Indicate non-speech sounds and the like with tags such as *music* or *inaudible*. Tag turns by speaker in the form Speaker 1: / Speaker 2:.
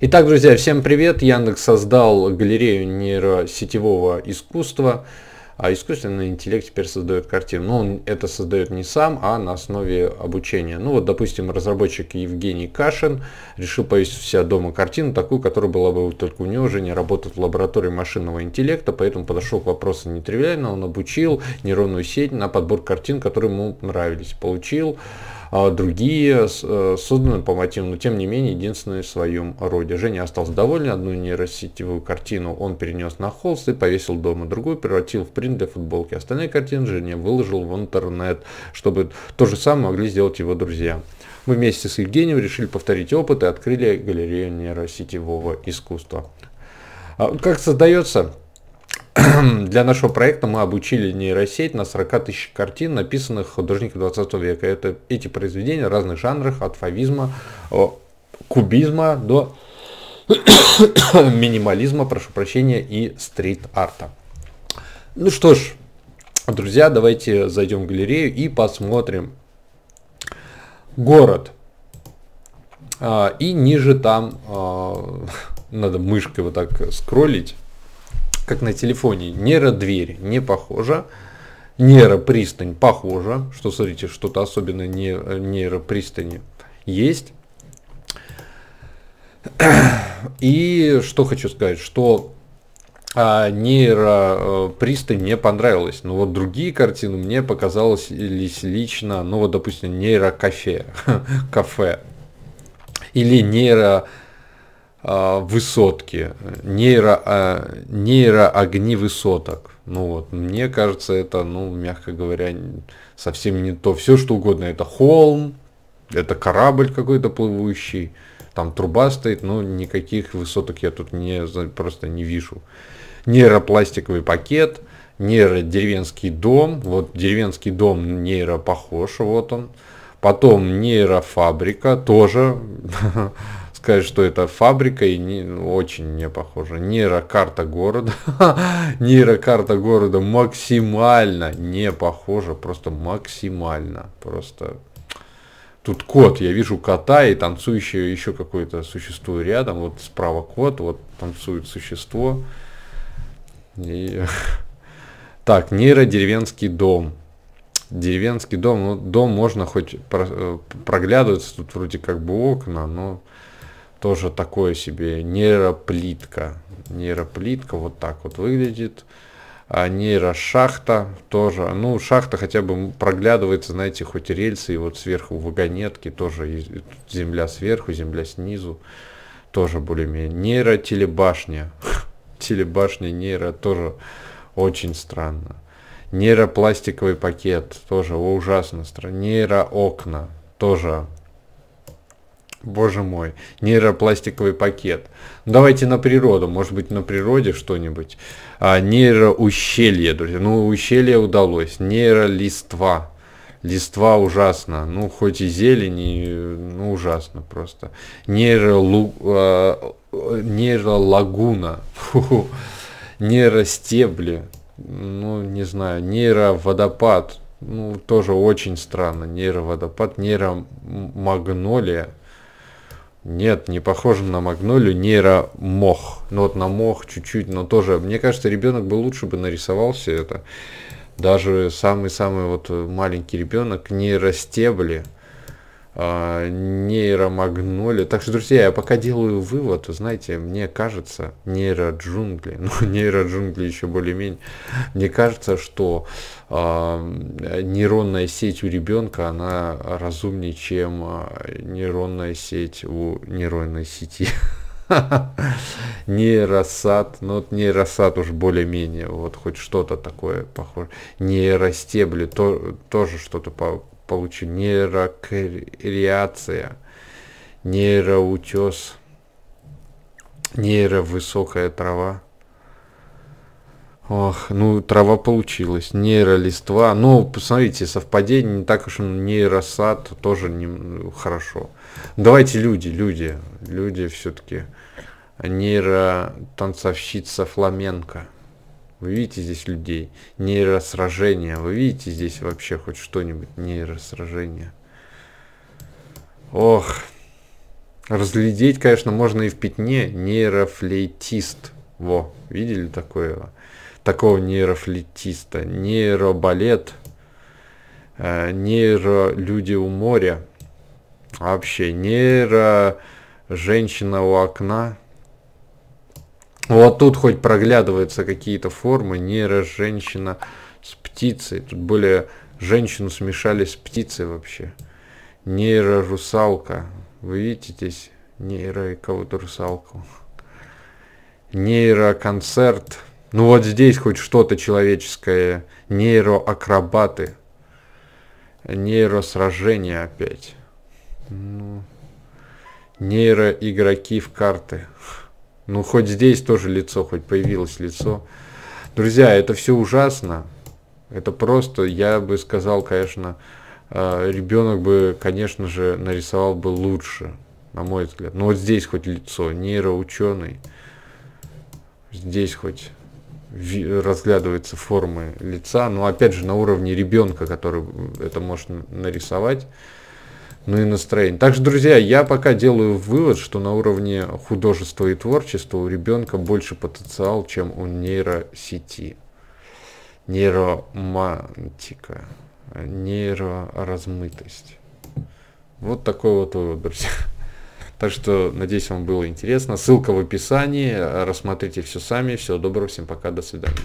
Speaker 1: Итак, друзья, всем привет! Яндекс создал галерею нейросетевого искусства. А искусственный интеллект теперь создает картину. Но он это создает не сам, а на основе обучения. Ну вот, допустим, разработчик Евгений Кашин решил повесить у себя дома картину, такую, которая была бы только у него, уже не работает в лаборатории машинного интеллекта, поэтому подошел к вопросу нетривиально, он обучил нейронную сеть на подбор картин, которые ему нравились. Получил а другие э, созданы по мотивам, но тем не менее единственные в своем роде. Женя остался доволен, одну нейросетевую картину он перенес на холст и повесил дома, другую превратил в принт для футболки. Остальные картины Женя выложил в интернет, чтобы то же самое могли сделать его друзья. Мы вместе с Евгением решили повторить опыт и открыли галерею нейросетевого искусства. А, как создается *clears throat* для нашего проекта мы обучили нейросеть на 40 тысяч картин, написанных художниками 20 века. Это эти произведения в разных жанрах, от фавизма, кубизма до *coughs* минимализма, прошу прощения, и стрит-арта. Ну что ж, друзья, давайте зайдем в галерею и посмотрим город. А, и ниже там а, *laughs* надо мышкой вот так скроллить как на телефоне. Нейродверь не похожа. Нейропристань похожа. Что, смотрите, что-то особенно не, нейропристани есть. И что хочу сказать, что а нейропристань мне понравилась. Но вот другие картины мне показались лично, ну вот, допустим, нейрокафе, *laughs* кафе или нейро а, высотки, нейро, а, нейроогни высоток. Ну вот, мне кажется, это, ну, мягко говоря, совсем не то. Все что угодно, это холм, это корабль какой-то плывущий, там труба стоит, но никаких высоток я тут не, просто не вижу. Нейропластиковый пакет, нейродеревенский дом, вот деревенский дом нейро похож, вот он. Потом нейрофабрика, тоже *laughs* сказать, что это фабрика, и не, ну, очень не похоже. Нейрокарта города, *laughs* нейрокарта города максимально не похожа, просто максимально, просто... Тут кот, я вижу кота и танцующее еще какое-то существо рядом. Вот справа кот, вот танцует существо. И... *laughs* Так, нейродеревенский дом деревенский дом, ну, дом можно хоть про, э, проглядываться, тут вроде как бы окна, но тоже такое себе нейроплитка. Нейроплитка вот так вот выглядит. А нейрошахта тоже. Ну, шахта хотя бы проглядывается, знаете, хоть рельсы, и вот сверху вагонетки тоже. земля сверху, земля снизу. Тоже более-менее. Нейротелебашня. *laughs* Телебашня нейро тоже очень странно. Нейропластиковый пакет тоже ужасно странно. Нейроокна тоже Боже мой, нейропластиковый пакет. Ну, давайте на природу, может быть, на природе что-нибудь. А, нейроущелье, друзья. Ну, ущелье удалось. Нейролиства. Листва ужасно. Ну, хоть и зелени, ну, ужасно просто. Нейролу... Э, а, нейролагуна. Фу. Нейростебли. Ну, не знаю. Нейроводопад. Ну, тоже очень странно. Нейроводопад. Нейромагнолия. Нет, не похоже на магнолию, мох. Ну вот на мох чуть-чуть, но тоже. Мне кажется, ребенок бы лучше бы нарисовался это. Даже самый-самый вот маленький ребенок нейростебли а, нейромагнолия. Так что, друзья, я пока делаю вывод, знаете, мне кажется, нейроджунгли, *laughs* ну, нейроджунгли еще более-менее, мне кажется, что э, нейронная сеть у ребенка, она разумнее, чем а, нейронная сеть у нейронной сети. *laughs* Нейросад, ну вот нейросад уж более-менее, вот хоть что-то такое похоже. Нейростебли то, тоже что-то по, получу нейрокреация, нейроутес, нейровысокая трава. Ох, ну трава получилась, нейролиства. Ну, посмотрите, совпадение не так уж нейросад тоже не ну, хорошо. Давайте люди, люди, люди все-таки. Нейро танцовщица фламенко. Вы видите здесь людей. Нейросражение. Вы видите здесь вообще хоть что-нибудь? Нейросражение. Ох. Разглядеть, конечно, можно и в пятне. Нейрофлейтист. Во, видели такое? Такого нейрофлейтиста. Нейробалет. Э, люди у моря. Вообще, нейро... Женщина у окна. Ну, вот тут хоть проглядываются какие-то формы, нейро-женщина с птицей. Тут более женщину смешали с птицей вообще. Нейро-русалка. Вы видите здесь нейро и кого-то русалку. Нейро-концерт. Ну вот здесь хоть что-то человеческое. Нейро-акробаты. Нейро-сражение опять. Ну, нейро-игроки в карты. Ну, хоть здесь тоже лицо, хоть появилось лицо. Друзья, это все ужасно. Это просто, я бы сказал, конечно, э, ребенок бы, конечно же, нарисовал бы лучше, на мой взгляд. Но ну, вот здесь хоть лицо, нейроученый. Здесь хоть разглядываются формы лица, но опять же на уровне ребенка, который э, это может нарисовать ну и настроение. Также, друзья, я пока делаю вывод, что на уровне художества и творчества у ребенка больше потенциал, чем у нейросети. Нейромантика. Нейроразмытость. Вот такой вот вывод, друзья. *laughs* Так что, надеюсь, вам было интересно. Ссылка в описании. Рассмотрите все сами. Всего доброго. Всем пока. До свидания.